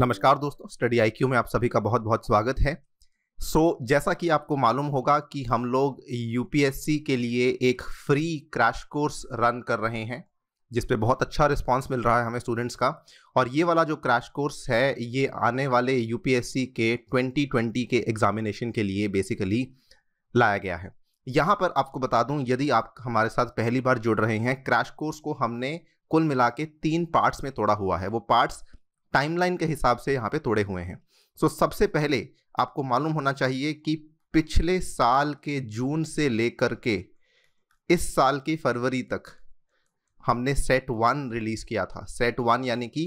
नमस्कार दोस्तों study IQ में आप सभी का बहुत बहुत स्वागत है सो so, जैसा कि आपको मालूम होगा कि हम लोग यूपीएससी के लिए एक फ्री क्रैश कोर्स रन कर रहे हैं जिस पे बहुत अच्छा रिस्पांस मिल रहा है हमें स्टूडेंट्स का और ये वाला जो क्रैश कोर्स है ये आने वाले यूपीएससी के 2020 के एग्जामिनेशन के लिए बेसिकली लाया गया है यहाँ पर आपको बता दूँ यदि आप हमारे साथ पहली बार जुड़ रहे हैं क्रैश कोर्स को हमने कुल मिला के तीन पार्ट्स में तोड़ा हुआ है वो पार्ट्स टाइमलाइन के हिसाब से यहाँ पे तोड़े हुए हैं सो so, सबसे पहले आपको मालूम होना चाहिए कि पिछले साल के जून से लेकर के इस साल की फरवरी तक हमने सेट वन रिलीज़ किया था सेट वन यानी कि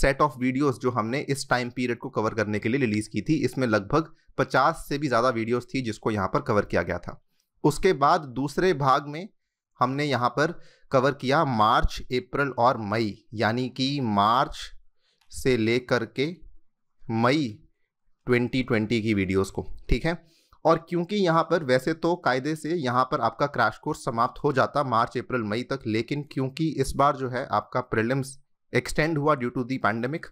सेट ऑफ वीडियोस जो हमने इस टाइम पीरियड को कवर करने के लिए रिलीज़ की थी इसमें लगभग 50 से भी ज़्यादा वीडियोस थी जिसको यहाँ पर कवर किया गया था उसके बाद दूसरे भाग में हमने यहाँ पर कवर किया मार्च अप्रैल और मई यानी कि मार्च से लेकर के मई 2020 की वीडियोस को ठीक है और क्योंकि यहाँ पर वैसे तो कायदे से यहाँ पर आपका क्रैश कोर्स समाप्त हो जाता मार्च अप्रैल मई तक लेकिन क्योंकि इस बार जो है आपका प्रिलिम्स एक्सटेंड हुआ due to the pandemic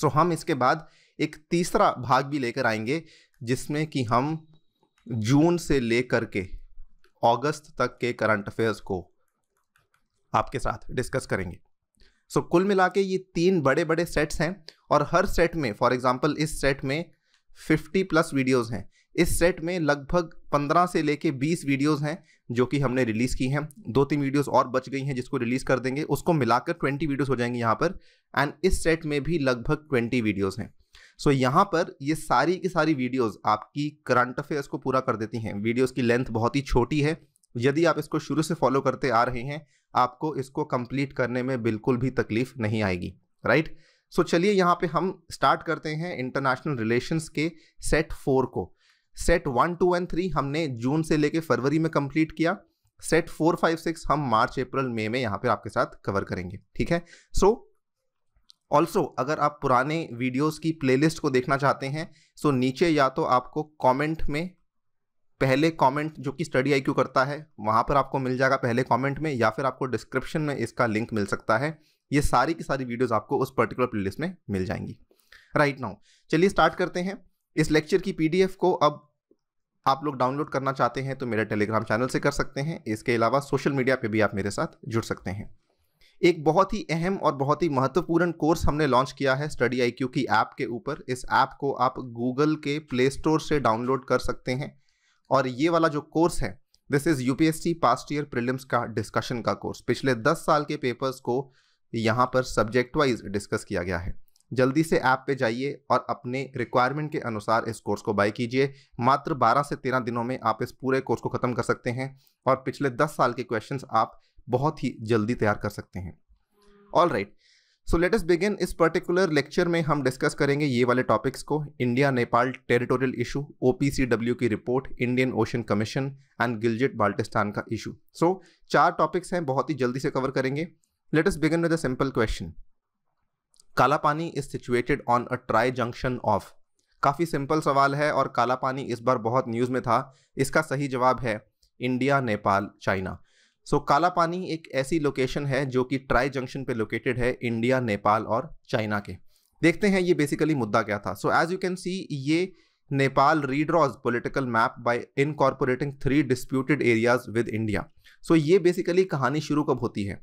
so हम इसके बाद एक तीसरा भाग भी लेकर आएंगे जिसमें कि हम जून से लेकर के अगस्त तक के करंट अफेयर्स को आपके साथ डिस्कस करेंगे सो so, कुल मिला के ये तीन बड़े बड़े सेट्स हैं और हर सेट में फॉर एग्जाम्पल इस सेट में फिफ्टी प्लस वीडियोज़ हैं इस सेट में लगभग पंद्रह से लेके बीस वीडियोस हैं जो कि हमने रिलीज़ की हैं दो तीन वीडियोस और बच गई हैं जिसको रिलीज़ कर देंगे उसको मिलाकर ट्वेंटी वीडियोस हो जाएंगे यहाँ पर एंड इस सेट में भी लगभग ट्वेंटी वीडियोस हैं सो so, यहाँ पर ये सारी की सारी वीडियोस आपकी करंट अफेयर्स को पूरा कर देती हैं वीडियोस की लेंथ बहुत ही छोटी है यदि आप इसको शुरू से फॉलो करते आ रहे हैं आपको इसको कंप्लीट करने में बिल्कुल भी तकलीफ नहीं आएगी राइट सो चलिए यहाँ पे हम स्टार्ट करते हैं इंटरनेशनल रिलेशंस के सेट फोर को set one two and three हमने जून से लेके फरवरी में कंप्लीट किया सेट फोर फाइव सिक्स हम मार्च अप्रैल मई में यहाँ पे आपके साथ कवर करेंगे ठीक है सो so, ऑल्सो अगर आप पुराने वीडियोस की प्लेलिस्ट को देखना चाहते हैं सो नीचे या तो आपको कमेंट में पहले कमेंट जो कि स्टडी आई करता है वहाँ पर आपको मिल जाएगा पहले कमेंट में या फिर आपको डिस्क्रिप्शन में इसका लिंक मिल सकता है ये सारी की सारी वीडियोस आपको उस पर्टिकुलर प्लेलिस्ट में मिल जाएंगी राइट नाउ चलिए स्टार्ट करते हैं इस लेक्चर की पीडीएफ को अब आप लोग डाउनलोड करना चाहते हैं तो मेरे टेलीग्राम चैनल से कर सकते हैं इसके अलावा सोशल मीडिया पर भी आप मेरे साथ जुड़ सकते हैं एक बहुत ही अहम और बहुत ही महत्वपूर्ण कोर्स हमने लॉन्च किया है स्टडी आई की ऐप के ऊपर इस ऐप को आप गूगल के प्ले स्टोर से डाउनलोड कर सकते हैं और ये वाला जो कोर्स है this is UPSC past year prelims का डिस्कशन का कोर्स पिछले दस साल के पेपर्स को यहाँ पर सब्जेक्ट वाइज डिस्कस किया गया है जल्दी से ऐप पे जाइए और अपने रिक्वायरमेंट के अनुसार इस कोर्स को बाय कीजिए मात्र 12 से 13 दिनों में आप इस पूरे कोर्स को ख़त्म कर सकते हैं और पिछले 10 साल के क्वेश्चंस आप बहुत ही जल्दी तैयार कर सकते हैं all right right, so let us begin इस पर्टिकुलर लेक्चर में हम डिस्कस करेंगे ये वाले टॉपिक्स को India Nepal territorial issue OPCW की report Indian Ocean Commission and Gilgit Baltistan का इशू सो so, चार टॉपिक्स हैं बहुत ही जल्दी से कवर करेंगे let us begin with a simple question Kala Pani is situated on a tri junction of काफ़ी सिंपल सवाल है और काला पानी इस बार बहुत न्यूज़ में था इसका सही जवाब है India Nepal China so so, Kala Pani एक ऐसी लोकेशन है जो कि ट्राई जंक्शन पे लोकेटेड है इंडिया नेपाल और चाइना के देखते हैं ये बेसिकली मुद्दा क्या था so as you can see ये Nepal redraws political map by incorporating three disputed areas with India so ये बेसिकली कहानी शुरू कब होती है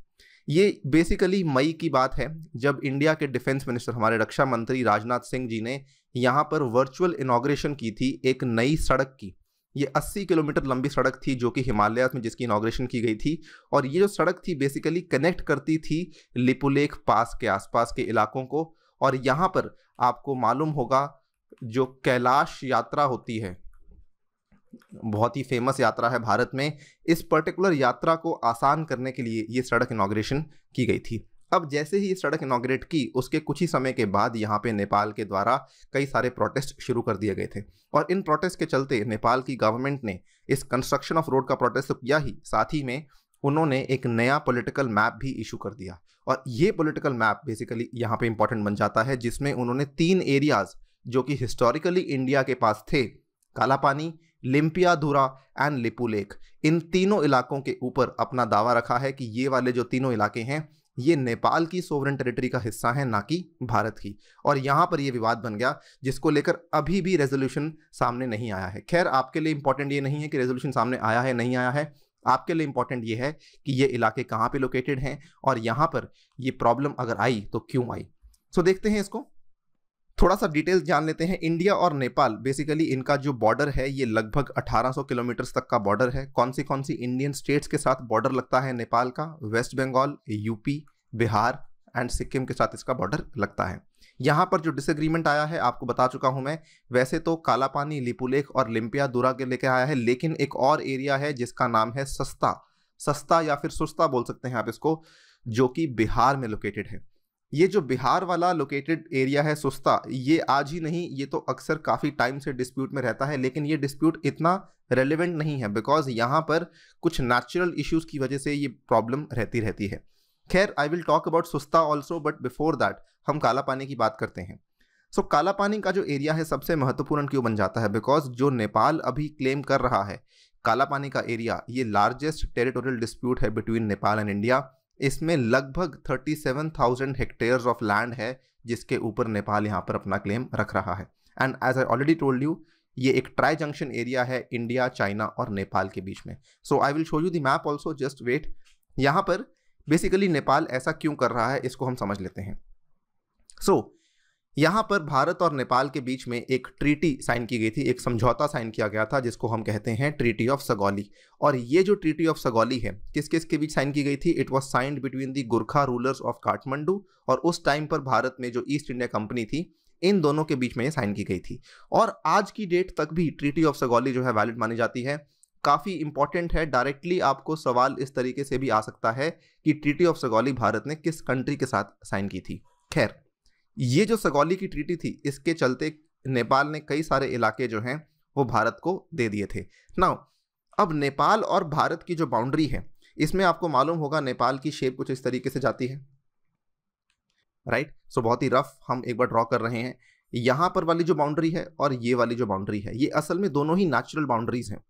ये बेसिकली मई की बात है जब इंडिया के डिफेंस मिनिस्टर हमारे रक्षा मंत्री राजनाथ सिंह जी ने यहाँ पर वर्चुअल इनाग्रेशन की थी एक नई सड़क की ये 80 किलोमीटर लंबी सड़क थी जो कि हिमालय में जिसकी इनाग्रेशन की गई थी और ये जो सड़क थी बेसिकली कनेक्ट करती थी लिपुलेख पास के आसपास के इलाकों को और यहाँ पर आपको मालूम होगा जो कैलाश यात्रा होती है बहुत ही फेमस यात्रा है भारत में इस पर्टिकुलर यात्रा को आसान करने के लिए ये सड़क इनाग्रेशन की गई थी अब जैसे ही ये सड़क इनाग्रेट की उसके कुछ ही समय के बाद यहाँ पे नेपाल के द्वारा कई सारे प्रोटेस्ट शुरू कर दिए गए थे और इन प्रोटेस्ट के चलते नेपाल की गवर्नमेंट ने इस कंस्ट्रक्शन ऑफ रोड का प्रोटेस्ट तो किया ही साथ ही में उन्होंने एक नया पॉलिटिकल मैप भी इशू कर दिया और ये पॉलिटिकल मैप बेसिकली यहाँ पे इंपॉर्टेंट बन जाता है जिसमें उन्होंने तीन एरियाज जो कि हिस्टोरिकली इंडिया के पास थे कालापानी लिम्पिया धुरा एंड लिपुलेख इन तीनों इलाकों के ऊपर अपना दावा रखा है कि ये वाले जो तीनों इलाके हैं ये नेपाल की सोवरन टेरिटरी का हिस्सा है ना कि भारत की और यहाँ पर यह विवाद बन गया जिसको लेकर अभी भी रेजोल्यूशन सामने नहीं आया है खैर आपके लिए इंपॉर्टेंट ये नहीं है कि रेजोल्यूशन सामने आया है नहीं आया है आपके लिए इंपॉर्टेंट ये है कि ये इलाके कहाँ पे लोकेटेड हैं और यहाँ पर ये प्रॉब्लम अगर आई तो क्यों आई सो so, देखते हैं इसको थोड़ा सा डिटेल्स जान लेते हैं इंडिया और नेपाल बेसिकली इनका जो बॉर्डर है ये लगभग 1800 किलोमीटर तक का बॉर्डर है कौन सी कौन सी इंडियन स्टेट्स के साथ बॉर्डर लगता है नेपाल का वेस्ट बंगाल यूपी बिहार एंड सिक्किम के साथ इसका बॉर्डर लगता है यहाँ पर जो डिसएग्रीमेंट आया है आपको बता चुका हूँ मैं वैसे तो कालापानी लिपुलेख और लिम्पिया दूरा के लेके आया है लेकिन एक और एरिया है जिसका नाम है सस्ता सस्ता या फिर सुस्ता बोल सकते हैं आप इसको जो कि बिहार में लोकेटेड है ये जो बिहार वाला लोकेटेड एरिया है सुस्ता ये आज ही नहीं ये तो अक्सर काफ़ी टाइम से डिस्प्यूट में रहता है लेकिन ये डिस्प्यूट इतना रेलिवेंट नहीं है बिकॉज यहाँ पर कुछ नेचुरल इश्यूज़ की वजह से ये प्रॉब्लम रहती रहती है खैर I will talk about Susta also but before that हम काला पानी की बात करते हैं सो so, काला पानी का जो एरिया है सबसे महत्वपूर्ण क्यों बन जाता है बिकॉज जो नेपाल अभी क्लेम कर रहा है काला पानी का एरिया ये लार्जेस्ट टेरिटोरियल डिस्प्यूट है बिटवीन नेपाल एंड इंडिया इसमें लगभग 37,000 हेक्टेयर्स ऑफ लैंड है जिसके ऊपर नेपाल यहाँ पर अपना क्लेम रख रहा है and as I already told you ये एक ट्राई जंक्शन एरिया है इंडिया चाइना और नेपाल के बीच में so I will show you the map also just wait यहाँ पर बेसिकली नेपाल ऐसा क्यों कर रहा है इसको हम समझ लेते हैं सो so, यहाँ पर भारत और नेपाल के बीच में एक ट्रीटी साइन की गई थी एक समझौता साइन किया गया था जिसको हम कहते हैं ट्रीटी ऑफ सगौली और ये जो ट्रीटी ऑफ सगौली है किस किस के बीच साइन की गई थी it was signed between the Gurkha rulers of Kathmandu और उस टाइम पर भारत में जो ईस्ट इंडिया कंपनी थी इन दोनों के बीच में ये साइन की गई थी और आज की डेट तक भी ट्रीटी ऑफ सगौली जो है वैलिड मानी जाती है काफ़ी इंपॉर्टेंट है डायरेक्टली आपको सवाल इस तरीके से भी आ सकता है कि ट्रीटी ऑफ सगौली भारत ने किस कंट्री के साथ साइन की थी खैर ये जो सगौली की ट्रीटी थी इसके चलते नेपाल ने कई सारे इलाके जो हैं वो भारत को दे दिए थे नाउ अब नेपाल और भारत की जो बाउंड्री है इसमें आपको मालूम होगा नेपाल की शेप कुछ इस तरीके से जाती है राइट right? सो so, बहुत ही रफ हम एक बार ड्रॉ कर रहे हैं यहाँ पर वाली जो बाउंड्री है और ये वाली जो बाउंड्री है ये असल में दोनों ही नेचुरल बाउंड्रीज हैं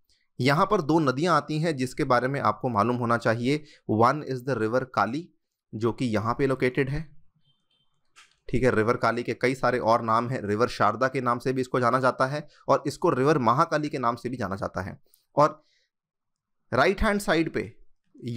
यहाँ पर दो नदियाँ आती हैं जिसके बारे में आपको मालूम होना चाहिए one is the river Kali जो कि यहाँ पे लोकेटेड है ठीक है रिवर काली के कई सारे और नाम हैं रिवर शारदा के नाम से भी इसको जाना जाता है और इसको रिवर महाकाली के नाम से भी जाना जाता है और राइट हैंड साइड पे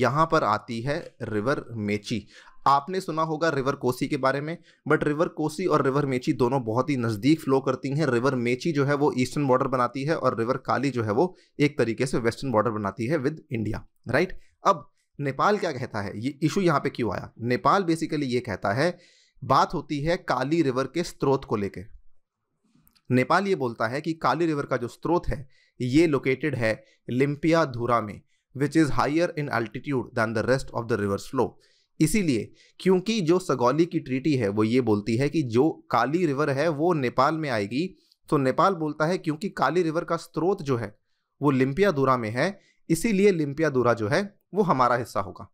यहाँ पर आती है रिवर मेची आपने सुना होगा रिवर कोसी के बारे में बट रिवर कोसी और रिवर मेची दोनों बहुत ही नज़दीक फ्लो करती हैं रिवर मेची जो है वो ईस्टर्न बॉर्डर बनाती है और रिवर काली जो है वो एक तरीके से वेस्टर्न बॉर्डर बनाती है विद इंडिया राइट अब नेपाल क्या कहता है ये इशू यहाँ पे क्यों आया नेपाल बेसिकली ये कहता है बात होती है काली रिवर के स्रोत को लेकर नेपाल ये बोलता है कि काली रिवर का जो स्रोत है ये लोकेटेड है लिम्पिया धुरा में which is higher in altitude than the rest of the river flow इसीलिए क्योंकि जो सगौली की ट्रीटी है वो ये बोलती है कि जो काली रिवर है वो नेपाल में आएगी तो नेपाल बोलता है क्योंकि काली रिवर का स्रोत जो है वो लिम्पिया दूरा में है इसीलिए लिम्पिया दूरा जो है वो हमारा हिस्सा होगा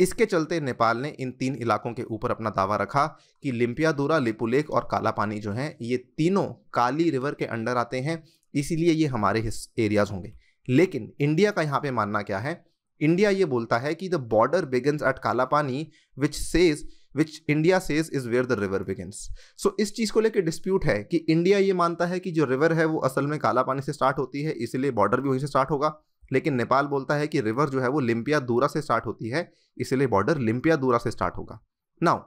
इसके चलते नेपाल ने इन तीन इलाकों के ऊपर अपना दावा रखा कि लिम्पियादूरा लिपुलेख और काला पानी जो है ये तीनों काली रिवर के अंडर आते हैं इसीलिए ये हमारे एरियाज होंगे लेकिन इंडिया का यहाँ पे मानना क्या है इंडिया ये बोलता है कि the border begins at Kala Pani which says which India says is where the river begins so इस चीज़ को लेकर डिस्प्यूट है कि इंडिया ये मानता है कि जो रिवर है वो असल में काला पानी से स्टार्ट होती है इसलिए बॉर्डर भी वहीं से स्टार्ट होगा लेकिन नेपाल बोलता है कि रिवर जो है वो लिम्पिया दूरा से स्टार्ट होती है इसलिए बॉर्डर लिम्पिया दूरा से स्टार्ट होगा now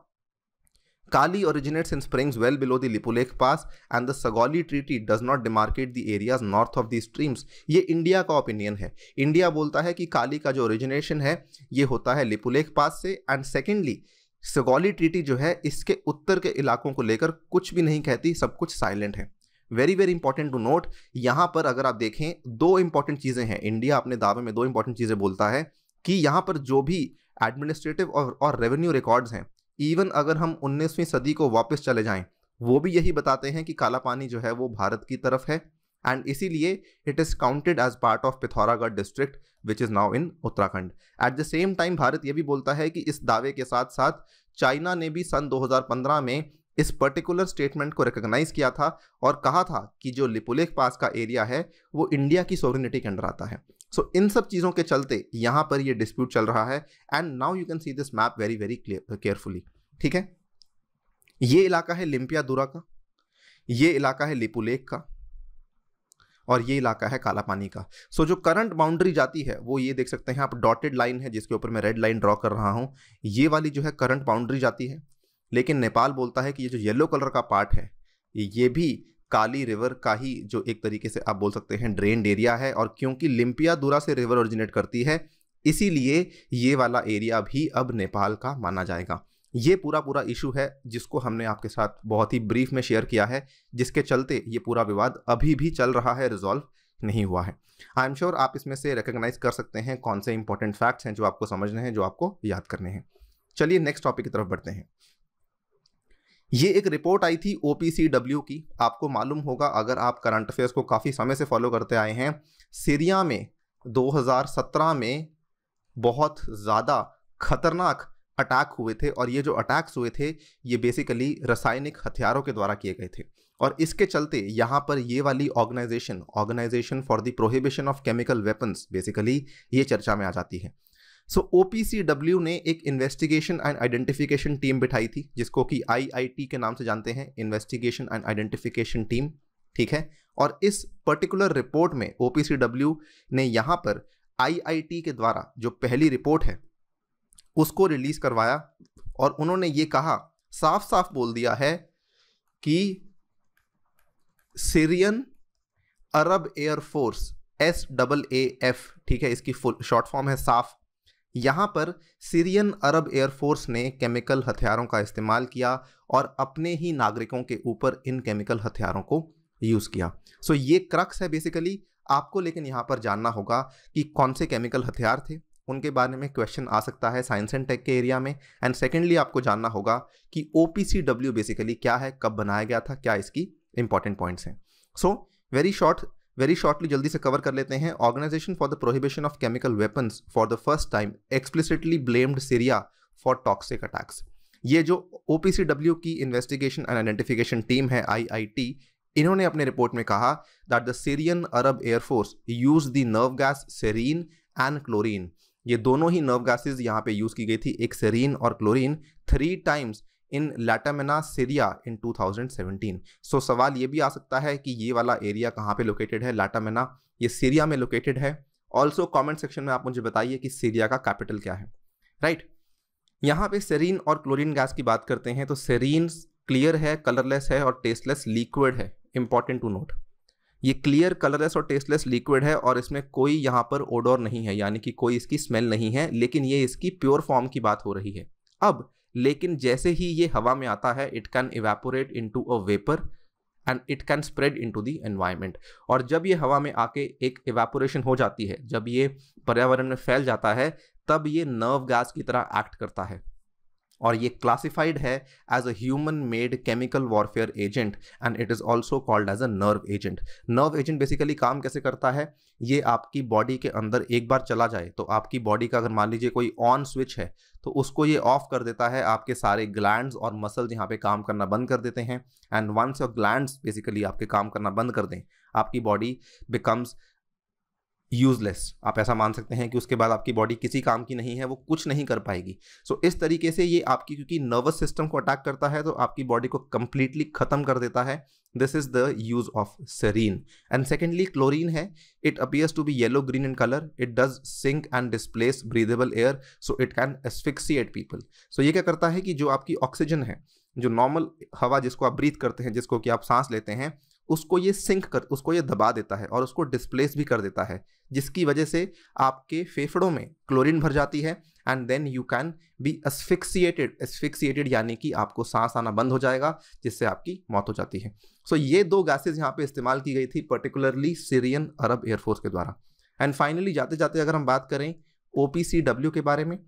Kali originates in springs well below the Lipulekh pass and the Sagauli treaty does not demarcate the areas north of the streams ये इंडिया का ओपिनियन है इंडिया बोलता है कि काली का जो ओरिजिनेशन है ये होता है लिपुलेख पास से एंड सेकेंडली सगौली ट्रीटी जो है इसके उत्तर के इलाकों को लेकर कुछ भी नहीं कहती सब कुछ साइलेंट है very very important to note यहां पर अगर आप देखें दो इंपॉर्टेंट चीज़ें हैं इंडिया अपने दावे में दो इंपॉर्टेंट चीज़ें बोलता है कि यहां पर जो भी एडमिनिस्ट्रेटिव और, और रेवेन्यू रिकॉर्ड्स हैं इवन अगर हम 19वीं सदी को वापस चले जाएं वो भी यही बताते हैं कि काला पानी जो है वो भारत की तरफ है एंड इसीलिए it is counted as part of Pithoragarh district which is now in Uttarakhand at the same time Bharat ये भी बोलता है कि इस दावे के साथ साथ चाइना ने भी सन 2015 में इस पर्टिकुलर स्टेटमेंट को रिकग्नाइज किया था और कहा था कि जो लिपुलेख पास का एरिया है वो इंडिया की सोवरिनिटी के अंडर आता है सो so, इन सब चीज़ों के चलते यहाँ पर ये डिस्प्यूट चल रहा है and now you can see this map very very carefully ठीक है ये इलाका है लिम्पियादुरा का ये इलाका है लिपुलेख का और ये इलाका है काला पानी का सो so, जो करंट बाउंड्री जाती है वो ये देख सकते हैं आप डॉटेड लाइन है जिसके ऊपर मैं रेड लाइन ड्रॉ कर रहा हूँ ये वाली जो है करंट बाउंड्री जाती है लेकिन नेपाल बोलता है कि ये जो येलो कलर का पार्ट है ये भी काली रिवर का ही जो एक तरीके से आप बोल सकते हैं ड्रेन्ड एरिया है और क्योंकि लिम्पिया दूरा से रिवर ओरिजिनेट करती है इसीलिए ये वाला एरिया भी अब नेपाल का माना जाएगा ये पूरा पूरा इशू है जिसको हमने आपके साथ बहुत ही ब्रीफ में शेयर किया है जिसके चलते ये पूरा विवाद अभी भी चल रहा है रिजॉल्व नहीं हुआ है आई एम श्योर आप इसमें से रिकग्नाइज कर सकते हैं कौन से इंपॉर्टेंट फैक्ट्स हैं जो आपको समझने हैं जो आपको याद करने हैं चलिए नेक्स्ट टॉपिक की तरफ बढ़ते हैं ये एक रिपोर्ट आई थी ओ की आपको मालूम होगा अगर आप करंट अफेयर्स को काफ़ी समय से फॉलो करते आए हैं सीरिया में 2017 में बहुत ज़्यादा खतरनाक अटैक हुए थे और ये जो अटैक्स हुए थे ये बेसिकली रासायनिक हथियारों के द्वारा किए गए थे और इसके चलते यहाँ पर ये वाली organisation organisation for the prohibition of chemical weapons basically ये चर्चा में आ जाती है सो ओ ने एक इन्वेस्टिगेशन एंड आइडेंटिफिकेशन टीम बिठाई थी जिसको कि आई के नाम से जानते हैं इन्वेस्टिगेशन एंड आइडेंटिफिकेशन टीम ठीक है और इस पर्टिकुलर रिपोर्ट में ओ ने यहाँ पर आई के द्वारा जो पहली रिपोर्ट है उसको रिलीज़ करवाया और उन्होंने ये कहा साफ साफ बोल दिया है कि Syrian Arab air force S double A F ठीक है इसकी फुल शॉर्ट फॉर्म है साफ यहाँ पर सीरियन अरब एयरफोर्स ने केमिकल हथियारों का इस्तेमाल किया और अपने ही नागरिकों के ऊपर इन केमिकल हथियारों को यूज़ किया सो so, ये क्रक्स है बेसिकली आपको लेकिन यहाँ पर जानना होगा कि कौन से केमिकल हथियार थे उनके बारे में क्वेश्चन आ सकता है साइंस एंड टेक के एरिया में एंड सेकेंडली आपको जानना होगा कि ओ बेसिकली क्या है कब बनाया गया था क्या इसकी इंपॉर्टेंट पॉइंट्स हैं so very short very shortly जल्दी से कवर कर लेते हैं organisation for the prohibition of chemical weapons for the first time explicitly blamed Syria for toxic attacks ये जो ओ की इन्वेस्टिगेशन एंड आइडेंटिफिकेशन टीम है आई इन्होंने अपने रिपोर्ट में कहा that the Syrian Arab air force use the nerve gas sarin and chlorine ये दोनों ही नर्व गैसेज यहाँ पे यूज़ की गई थी एक सेरीन और chlorine three times in Latamina Syria in 2017 so so, सवाल ये भी आ सकता है कि ये वाला एरिया कहाँ पे लोकेटेड है लैटामिना ये सीरिया में लोकेटेड है ऑल्सो कमेंट सेक्शन में आप मुझे बताइए कि सीरिया का कैपिटल क्या है राइट right? यहाँ पे सेरीन और क्लोरीन गैस की बात करते हैं तो सेरीन क्लियर है कलरलेस है और टेस्टलेस लिक्विड है इंपॉर्टेंट टू नोट ये क्लियर कलरलेस और टेस्टलेस लिक्विड है और इसमें कोई यहाँ पर ओडोर नहीं है यानी कि कोई इसकी स्मेल नहीं है लेकिन ये इसकी प्योर फॉर्म की बात हो रही है अब लेकिन जैसे ही ये हवा में आता है it can evaporate into a vapour and it can spread to the environment और जब ये हवा में आके एक इवेपोरेशन हो जाती है जब ये पर्यावरण में फैल जाता है तब ये नर्व गैस की तरह एक्ट करता है और ये क्लासिफाइड है as a human made chemical warfare agent and it is also called as a nerve agent nerve agent basically काम कैसे करता है ये आपकी बॉडी के अंदर एक बार चला जाए तो आपकी बॉडी का अगर मान लीजिए कोई ऑन स्विच है तो उसको ये ऑफ कर देता है आपके सारे ग्लैंड और मसल्स यहाँ पे काम करना बंद कर देते हैं and once your gland basically आपके काम करना बंद कर दें आपकी बॉडी बिकम्स यूजलेस आप ऐसा मान सकते हैं कि उसके बाद आपकी बॉडी किसी काम की नहीं है वो कुछ नहीं कर पाएगी सो so, इस तरीके से ये आपकी क्योंकि नर्वस सिस्टम को अटैक करता है तो आपकी बॉडी को कंप्लीटली ख़त्म कर देता है this is the use of sarin and secondly chlorine है it appears to be yellow green in colour it does sink and displace breathable air so it can asphyxiate people so ये क्या करता है कि जो आपकी ऑक्सीजन है जो नॉर्मल हवा जिसको आप ब्रीथ करते हैं जिसको कि आप सांस लेते हैं उसको ये सिंक कर उसको ये दबा देता है और उसको डिस्प्लेस भी कर देता है जिसकी वजह से आपके फेफड़ों में क्लोरीन भर जाती है and then you can be asphyxiated asphyxiated यानी कि आपको सांस आना बंद हो जाएगा जिससे आपकी मौत हो जाती है सो so, ये दो गैसेज यहाँ पे इस्तेमाल की गई थी पर्टिकुलरली सीरियन अरब एयरफोर्स के द्वारा एंड फाइनली जाते जाते अगर हम बात करें ओ के बारे में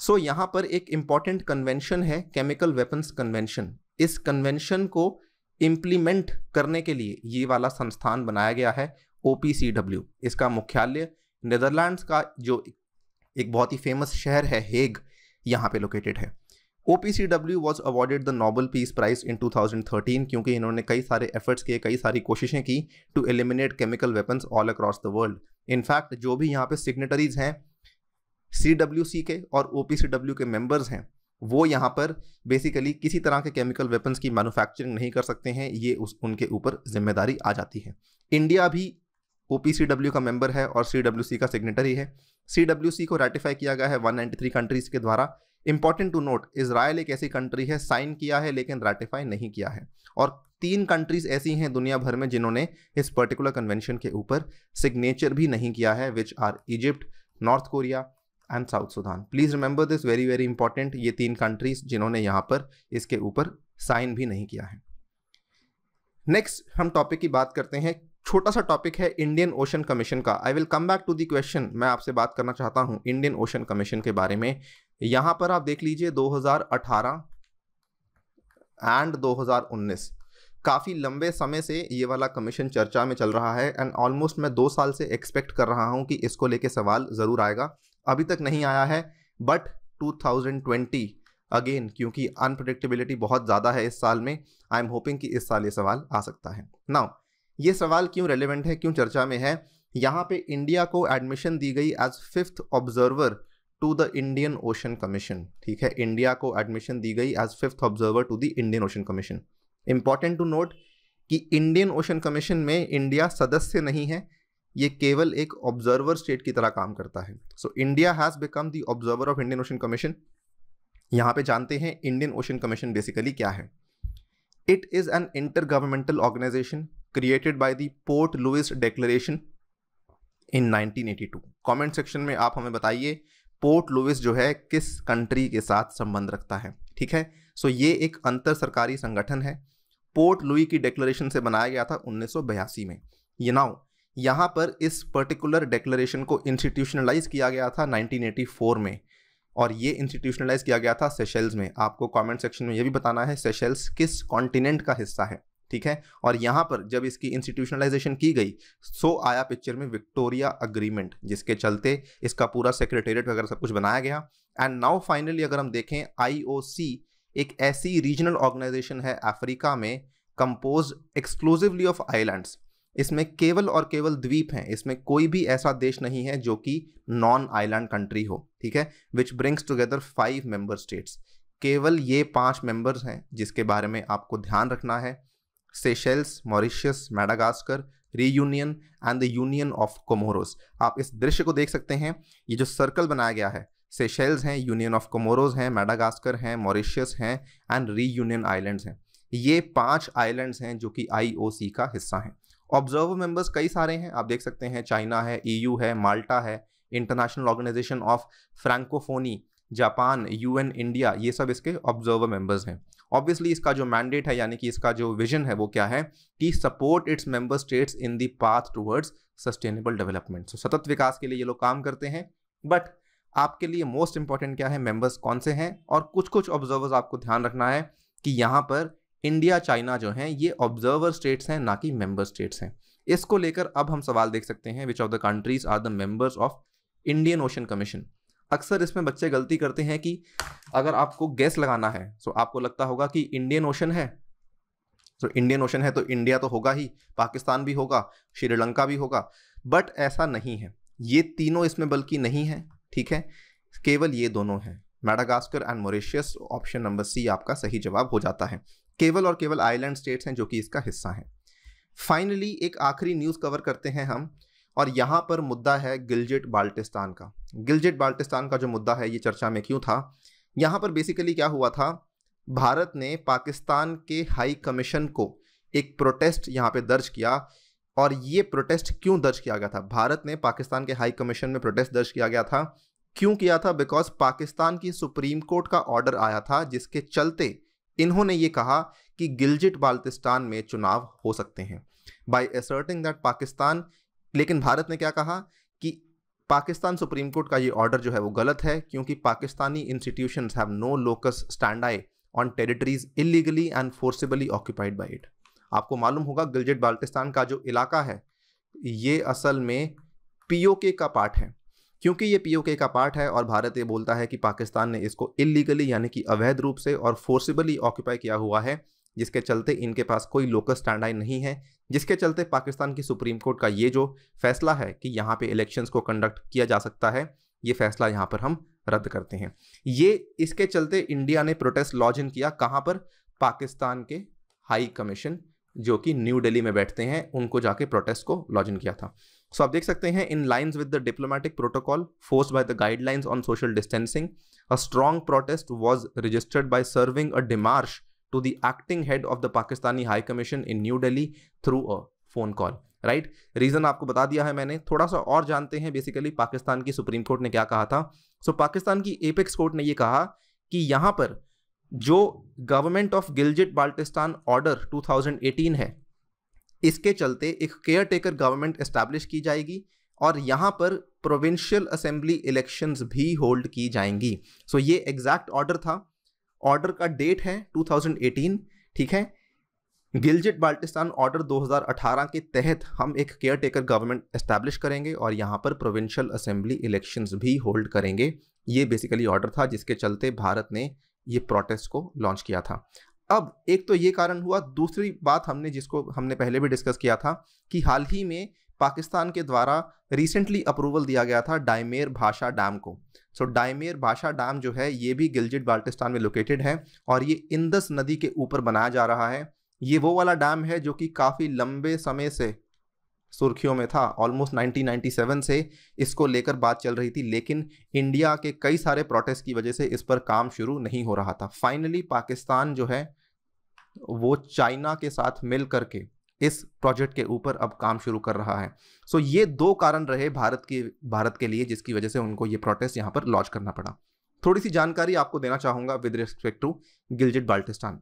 सो so, यहाँ पर एक इम्पॉर्टेंट कन्वेंशन है केमिकल वेपन्स कन्वेंशन इस कन्वेंशन को इम्प्लीमेंट करने के लिए ये वाला संस्थान बनाया गया है ओ इसका मुख्यालय नीदरलैंड्स का जो एक बहुत ही फेमस शहर है हेग यहाँ पे लोकेटेड है O P C W was awarded the Nobel peace prize in two thousand thirteen क्योंकि इन्होंने कई सारे एफर्ट्स किए कई सारी कोशिशें की to eliminate chemical weapons all across the world in fact जो भी यहाँ पे सिग्नेटरीज हैं सी डब्ल्यू सी के और ओ पी सी डब्ल्यू के मेम्बर्स हैं वो यहाँ पर बेसिकली किसी तरह के केमिकल वेपन्स की मैनुफैक्चरिंग नहीं कर सकते हैं ये उस उनके ऊपर जिम्मेदारी आ जाती है इंडिया भी ओ का मेंबर है और सी का सिग्नेटरी है सी को रेटिफाई किया गया है 193 कंट्रीज़ के द्वारा इंपॉर्टेंट टू नोट इसराइल एक ऐसी कंट्री है साइन किया है लेकिन रेटिफाई नहीं किया है और तीन कंट्रीज़ ऐसी हैं दुनिया भर में जिन्होंने इस पर्टिकुलर कन्वेंशन के ऊपर सिग्नेचर भी नहीं किया है which are Egypt North Korea and South Sudan please remember this very very important ये तीन कंट्रीज जिन्होंने यहाँ पर इसके ऊपर साइन भी नहीं किया है नेक्स्ट हम टॉपिक की बात करते हैं छोटा सा टॉपिक है इंडियन ओशन कमीशन का I will come back to the question मैं आपसे बात करना चाहता हूँ इंडियन ओशन कमीशन के बारे में यहाँ पर आप देख लीजिए 2018 एंड 2019 काफ़ी लंबे समय से ये वाला कमीशन चर्चा में चल रहा है एंड ऑलमोस्ट मैं दो साल से एक्सपेक्ट कर रहा हूँ कि इसको लेके सवाल ज़रूर आएगा अभी तक नहीं आया है बट 2020 अगेन क्योंकि अनप्रडिक्टेबिलिटी बहुत ज़्यादा है इस साल में आई एम होपिंग कि इस साल ये सवाल आ सकता है नाउ ये सवाल क्यों रेलिवेंट है क्यों चर्चा में है यहाँ पे इंडिया को एडमिशन दी गई as fifth observer to the Indian Ocean Commission ठीक है इंडिया को एडमिशन दी गई as fifth observer to the Indian Ocean Commission important to note कि इंडियन ओशन कमीशन में इंडिया सदस्य नहीं है ये केवल एक ऑब्जर्वर स्टेट की तरह काम करता है so India has become the observer of Indian Ocean Commission यहाँ पे जानते हैं इंडियन ओशन कमीशन बेसिकली क्या है it is an inter governmental organisation created by the Port Louis declaration in 1982 comment section में आप हमें बताइए पोर्ट लुइस जो है किस कंट्री के साथ संबंध रखता है ठीक है सो so, ये एक अंतर सरकारी संगठन है पोर्ट लुई की डेक्लेन से बनाया गया था उन्नीस में ये नाउ यहाँ पर इस पर्टिकुलर डिक्लेरेशन को इंस्टीट्यूशनलाइज किया गया था 1984 में और ये इंस्टीट्यूशनलाइज किया गया था सेशल्स में आपको कमेंट सेक्शन में ये भी बताना है सेशेल्स किस कॉन्टिनेंट का हिस्सा है ठीक है और यहाँ पर जब इसकी इंस्टीट्यूशनलाइजेशन की गई सो आया पिक्चर में विक्टोरिया अग्रीमेंट जिसके चलते इसका पूरा सेक्रेटेरिएट वगैरह सब कुछ बनाया गया एंड नाउ फाइनली अगर हम देखें आई एक ऐसी रीजनल ऑर्गेनाइजेशन है अफ्रीका में कंपोज एक्सक्लूसिवली ऑफ आइलैंड्स इसमें केवल और केवल द्वीप हैं इसमें कोई भी ऐसा देश नहीं है जो कि नॉन आइलैंड कंट्री हो ठीक है which brings together five member states केवल ये पांच मेंबर्स हैं जिसके बारे में आपको ध्यान रखना है Seychelles Mauritius Madagascar Reunion and the Union of Comoros आप इस दृश्य को देख सकते हैं ये जो सर्कल बनाया गया है सेशेल्स हैं यूनियन ऑफ कोमोरोज हैं मैडागास्कर हैं मॉरिशियस हैं एंड रीयूनियन आइलैंड्स हैं ये पांच आइलैंड्स हैं जो कि आईओसी का हिस्सा हैं ऑब्जर्वर मेंबर्स कई सारे हैं आप देख सकते हैं चाइना है ई e है माल्टा है International Organisation of Francophonie Japan UN India ये सब इसके ऑब्जर्वर मेंबर्स हैं ऑब्वियसली इसका जो मैंडेट है यानी कि इसका जो विजन है वो क्या है कि support its member states in the path towards sustainable development so सतत विकास के लिए ये लोग काम करते हैं बट आपके लिए मोस्ट इंपॉर्टेंट क्या है मेंबर्स कौन से हैं और कुछ कुछ ऑब्जर्वर्स आपको ध्यान रखना है कि यहाँ पर इंडिया चाइना जो हैं ये ऑब्जर्वर स्टेट्स हैं ना कि मेंबर स्टेट्स हैं इसको लेकर अब हम सवाल देख सकते हैं which of the countries are the members of Indian Ocean Commission अक्सर इसमें बच्चे गलती करते हैं कि अगर आपको गैस लगाना है तो आपको लगता होगा कि इंडियन ओशन है तो इंडियन ओशन है तो इंडिया तो होगा ही पाकिस्तान भी होगा श्रीलंका भी होगा बट ऐसा नहीं है ये तीनों इसमें बल्कि नहीं है ठीक है केवल ये दोनों हैं Madagascar and Mauritius option number C आपका सही जवाब हो जाता है केवल और केवल आइलैंड स्टेट्स हैं जो कि इसका हिस्सा हैं फाइनली एक आखिरी न्यूज़ कवर करते हैं हम और यहाँ पर मुद्दा है गिलजिट बाल्टिस्तान का गिलजिट बाल्टिस्तान का जो मुद्दा है ये चर्चा में क्यों था यहाँ पर बेसिकली क्या हुआ था भारत ने पाकिस्तान के हाई कमीशन को एक प्रोटेस्ट यहाँ पे दर्ज किया और ये प्रोटेस्ट क्यों दर्ज किया गया था भारत ने पाकिस्तान के हाई कमीशन में प्रोटेस्ट दर्ज किया गया था क्यों किया था बिकॉज पाकिस्तान की सुप्रीम कोर्ट का ऑर्डर आया था जिसके चलते इन्होंने ये कहा कि गिलजिट बाल्टिस्तान में चुनाव हो सकते हैं बाय असर्टिंग दैट पाकिस्तान लेकिन भारत ने क्या कहा कि पाकिस्तान सुप्रीम कोर्ट का ये ऑर्डर जो है वो गलत है क्योंकि Pakistani institution have no locus standi on territories illegally and forcibly occupied by it आपको मालूम होगा गिलजिट बाल्टिस्तान का जो इलाका है ये असल में पीओके का पार्ट है क्योंकि ये पीओके का पार्ट है और भारत ये बोलता है कि पाकिस्तान ने इसको इलीगली यानी कि अवैध रूप से और फोर्सिबली ऑक्यूपाई किया हुआ है जिसके चलते इनके पास कोई लोकल स्टैंड आई नहीं है जिसके चलते पाकिस्तान की सुप्रीम कोर्ट का ये जो फैसला है कि यहाँ पे इलेक्शंस को कंडक्ट किया जा सकता है ये फैसला यहाँ पर हम रद्द करते हैं ये इसके चलते इंडिया ने प्रोटेस्ट लॉज इन किया कहाँ पर पाकिस्तान के हाई कमीशन जो कि न्यू दिल्ली में बैठते हैं उनको जाके प्रोटेस्ट को लॉज इन किया था सो आप देख सकते हैं in lines with the diplomatic protocol force by the guidelines on social distancing a strong protest was registered by serving a demarche to the acting head of the Pakistani High Commission in New Delhi through a phone call right reason आपको बता दिया है मैंने थोड़ा सा और जानते हैं बेसिकली पाकिस्तान की सुप्रीम कोर्ट ने क्या कहा था सो so, पाकिस्तान की एपेक्स कोर्ट ने ये कहा कि यहाँ पर जो government of Gilgit Baltistan order 2018 है इसके चलते एक केयर टेकर गवर्नमेंट इस्टेब्लिश की जाएगी और यहाँ पर प्रोविंशियल असेंबली इलेक्शंस भी होल्ड की जाएंगी सो so, ये एग्जैक्ट ऑर्डर था ऑर्डर का डेट है 2018 ठीक है गिलजिट बाल्टिस्तान ऑर्डर 2018 के तहत हम एक केयर टेकर गवर्नमेंट इस्टेब्लिश करेंगे और यहाँ पर प्रोविंशियल असेंबली इलेक्शंस भी होल्ड करेंगे ये बेसिकली ऑर्डर था जिसके चलते भारत ने ये प्रोटेस्ट को लॉन्च किया था अब एक तो ये कारण हुआ दूसरी बात हमने जिसको हमने पहले भी डिस्कस किया था कि हाल ही में पाकिस्तान के द्वारा रिसेंटली अप्रूवल दिया गया था डायमेर भाषा डैम को सो डायमेर भाषा डैम जो है ये भी गिलजिट बाल्टिस्तान में लोकेटेड है और ये इंदस नदी के ऊपर बनाया जा रहा है ये वो वाला डैम है जो कि काफ़ी लंबे समय से सुर्खियों में था ऑलमोस्ट 1997 से इसको लेकर बात चल रही थी लेकिन इंडिया के कई सारे प्रोटेस्ट की वजह से इस पर काम शुरू नहीं हो रहा था फाइनली पाकिस्तान जो है वो चाइना के साथ मिल करके इस प्रोजेक्ट के ऊपर अब काम शुरू कर रहा है सो ये दो कारण रहे भारत की भारत के लिए जिसकी वजह से उनको ये प्रोटेस्ट यहाँ पर लॉन्च करना पड़ा थोड़ी सी जानकारी आपको देना चाहूँगा with respect to Gilgit Baltistan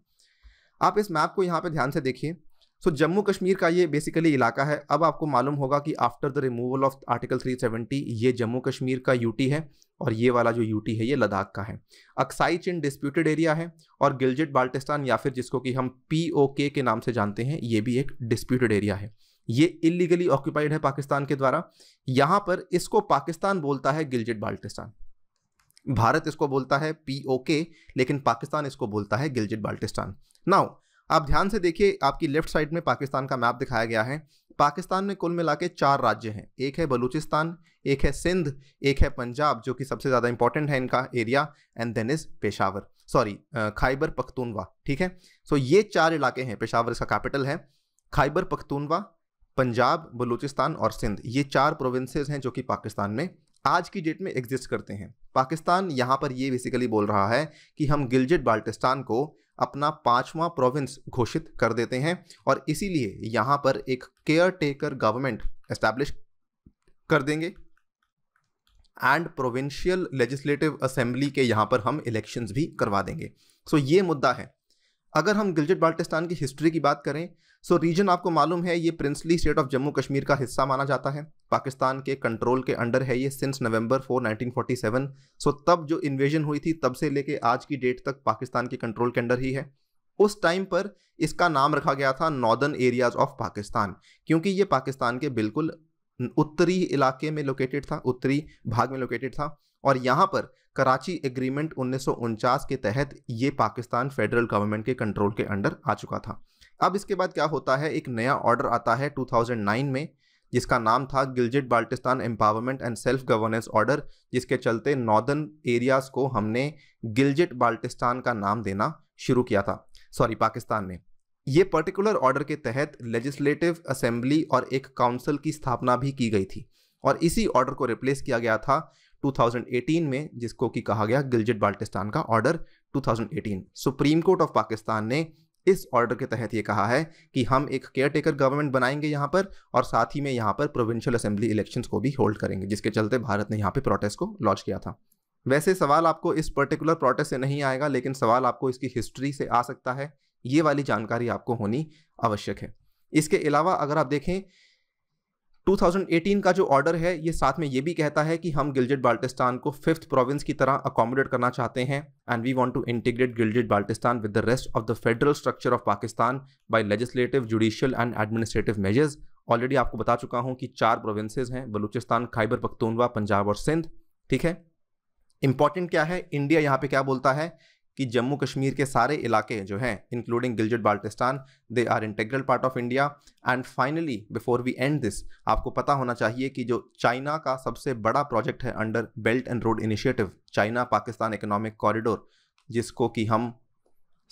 आप इस मैप को यहाँ पर ध्यान से देखिए सो जम्मू कश्मीर का ये बेसिकली इलाका है अब आपको मालूम होगा कि after the removal of article 370 ये जम्मू कश्मीर का यूटी है और ये वाला जो यूटी है ये लद्दाख का है अक्साई चिन डिस्प्यूटेड एरिया है और गिलजिट बाल्टिस्तान या फिर जिसको कि हम पी ओ के, के नाम से जानते हैं ये भी एक डिस्प्यूटेड एरिया है ये इलीगली ऑक्यूपाइड है पाकिस्तान के द्वारा यहाँ पर इसको पाकिस्तान बोलता है गिलजिट बाल्टिस्तान भारत इसको बोलता है पी ओ के लेकिन पाकिस्तान इसको बोलता है गिलजिट बाल्टिस्तान नाउ आप ध्यान से देखिए आपकी लेफ्ट साइड में पाकिस्तान का मैप दिखाया गया है पाकिस्तान में कुल मिला चार राज्य हैं एक है बलूचिस्तान एक है सिंध एक है पंजाब जो कि सबसे ज़्यादा इंपॉर्टेंट है इनका area and then is Peshawar sorry Khyber Pakhtunkhwa ठीक है सो ये चार इलाके हैं पेशावर इसका कैपिटल है खाइबर पख्तूनवा पंजाब बलूचिस्तान और सिंध ये चार प्रोविंसेस हैं जो कि पाकिस्तान में आज की डेट में एग्जिस्ट करते हैं पाकिस्तान यहाँ पर ये बेसिकली बोल रहा है कि हम गिलजिट बाल्टिस्तान को अपना पाँचवा प्रोविंस घोषित कर देते हैं और इसीलिए यहाँ पर एक केयर टेकर गवर्नमेंट इस्टेब्लिश कर देंगे एंड प्रोविंशियल लेजिस्लेटिव असेंबली के यहाँ पर हम इलेक्शंस भी करवा देंगे सो so, ये मुद्दा है अगर हम गिलजिट बाल्टिस्तान की हिस्ट्री की बात करें सो so, रीजन आपको मालूम है ये princely state of Jammu Kashmir का हिस्सा माना जाता है पाकिस्तान के कंट्रोल के अंडर है ये सिंस नवंबर 4 1947 सो so, तब जो इन्वेजन हुई थी तब से लेके आज की डेट तक पाकिस्तान के कंट्रोल के अंडर ही है उस टाइम पर इसका नाम रखा गया था नॉर्दर्न एरियाज ऑफ पाकिस्तान क्योंकि ये पाकिस्तान के बिल्कुल उत्तरी इलाके में लोकेटेड था उत्तरी भाग में लोकेटेड था और यहाँ पर कराची एग्रीमेंट उन्नीस के तहत ये पाकिस्तान फेडरल गवर्नमेंट के कंट्रोल के अंडर आ चुका था अब इसके बाद क्या होता है एक नया ऑर्डर आता है 2009 में जिसका नाम था Gilgit Baltistan empowerment and self governance order जिसके चलते नॉर्दर्न एरियाज़ को हमने गिलजिट बाल्टिस्तान का नाम देना शुरू किया था सॉरी पाकिस्तान ने ये पर्टिकुलर ऑर्डर के तहत लेजिस्लेटिव असेंबली और एक काउंसिल की स्थापना भी की गई थी और इसी ऑर्डर को रिप्लेस किया गया था 2018 में जिसको कि कहा गया गिलजिट बाल्टिस्तान का order 2018 supreme court of Pakistan ने इस ऑर्डर के तहत ये कहा है कि हम एक केयर टेकर गवर्नमेंट बनाएंगे यहाँ पर और साथ ही में यहाँ पर प्रोविंशियल असेंबली इलेक्शंस को भी होल्ड करेंगे जिसके चलते भारत ने यहाँ पे प्रोटेस्ट को लॉन्च किया था वैसे सवाल आपको इस पर्टिकुलर प्रोटेस्ट से नहीं आएगा लेकिन सवाल आपको इसकी हिस्ट्री से आ सकता है ये वाली जानकारी आपको होनी आवश्यक है इसके अलावा अगर आप देखें 2018 का जो ऑर्डर है ये साथ में ये भी कहता है कि हम गिलजिट बाल्टिस्तान को फिफ्थ प्रोविंस की तरह अकोमोडेट करना चाहते हैं and we want to integrate Gilgit Baltistan with the rest of the federal structure of Pakistan by legislative judicial and administrative measures already आपको बता चुका हूँ कि चार प्रोविंसेज हैं बलूचिस्तान खाइबर पख्तूनवा पंजाब और सिंध ठीक है इंपॉर्टेंट क्या है इंडिया यहाँ पे क्या बोलता है कि जम्मू कश्मीर के सारे इलाके जो हैं including Gilgit Baltistan they are integral part of India and finally before we end this आपको पता होना चाहिए कि जो चाइना का सबसे बड़ा प्रोजेक्ट है under belt and road initiative China Pakistan economic corridor जिसको कि हम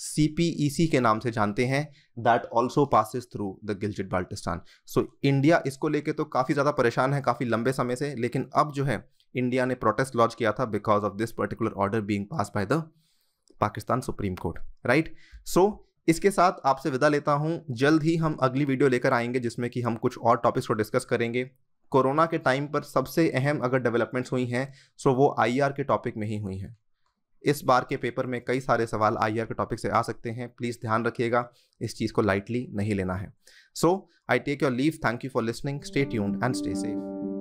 सी e के नाम से जानते हैं that also passes through the Gilgit Baltistan so India इसको लेके तो काफ़ी ज़्यादा परेशान है काफ़ी लंबे समय से लेकिन अब जो है इंडिया ने प्रोटेस्ट लॉन्च किया था because of this particular order being passed by the Pakistan supreme court right so इसके साथ आपसे विदा लेता हूँ जल्द ही हम अगली वीडियो लेकर आएंगे जिसमें कि हम कुछ और टॉपिक्स को डिस्कस करेंगे कोरोना के टाइम पर सबसे अहम अगर डेवलपमेंट्स हुई हैं सो वो आईआर e के टॉपिक में ही हुई हैं इस बार के पेपर में कई सारे सवाल आईआर e के टॉपिक से आ सकते हैं प्लीज़ ध्यान रखिएगा इस चीज़ को लाइटली नहीं लेना है so I take your leave thank you for listening stay tuned and stay safe